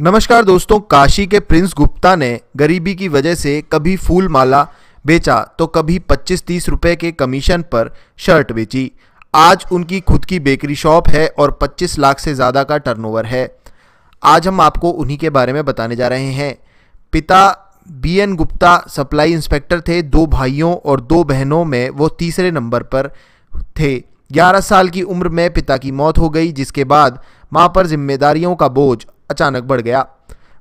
नमस्कार दोस्तों काशी के प्रिंस गुप्ता ने गरीबी की वजह से कभी फूल माला बेचा तो कभी 25-30 रुपए के कमीशन पर शर्ट बेची आज उनकी खुद की बेकरी शॉप है और 25 लाख से ज़्यादा का टर्नओवर है आज हम आपको उन्हीं के बारे में बताने जा रहे हैं पिता B N Gupta supply inspector थे दो भाइयों और दो बहनों में वो तीसरे नंबर पर थे 11 साल की उम्र में पिता की मौत हो गई जिसके बाद माँ पर जिम्मेदारियों का बोझ अचानक बढ़ गया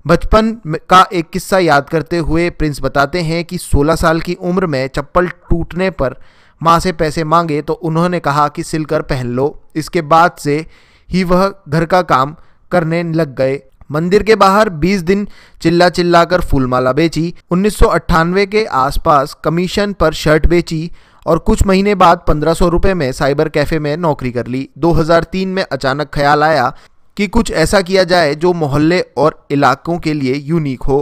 बचपन का एक किस्सा याद करते हुए प्रिंस बताते हैं कि 16 साल की उम्र में चप्पल टूटने पर माँ से पैसे मांगे तो उन्होंने कहा कि सिलकर पहन लो इसके बाद से ही वह घर का काम करने लग गए मंदिर के बाहर 20 दिन चिल्ला चिल्ला कर फूलमाला बेची उन्नीस के आसपास कमीशन पर शर्ट बेची और कुछ महीने बाद पंद्रह सौ में साइबर कैफे में नौकरी कर ली 2003 में अचानक ख्याल आया कि कुछ ऐसा किया जाए जो मोहल्ले और इलाकों के लिए यूनिक हो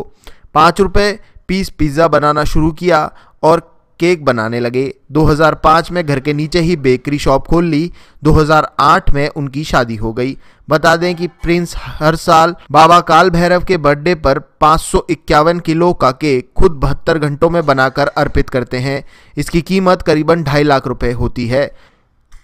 पाँच रुपये पीस पिज़्ज़ा बनाना शुरू किया और केक बनाने लगे 2005 में घर के नीचे ही बेकरी शॉप खोल ली 2008 में उनकी शादी हो गई बता दें कि प्रिंस हर साल बाबा काल भैरव के बर्थडे पर पाँच किलो का केक खुद बहत्तर घंटों में बनाकर अर्पित करते हैं इसकी कीमत करीबन ढाई लाख रुपए होती है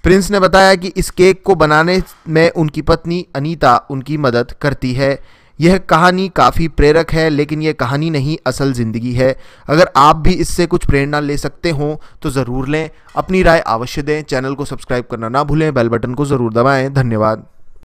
प्रिंस ने बताया कि इस केक को बनाने में उनकी पत्नी अनीता उनकी मदद करती है यह कहानी काफ़ी प्रेरक है लेकिन यह कहानी नहीं असल ज़िंदगी है अगर आप भी इससे कुछ प्रेरणा ले सकते हो तो ज़रूर लें अपनी राय अवश्य दें चैनल को सब्सक्राइब करना ना भूलें बेल बटन को ज़रूर दबाएं धन्यवाद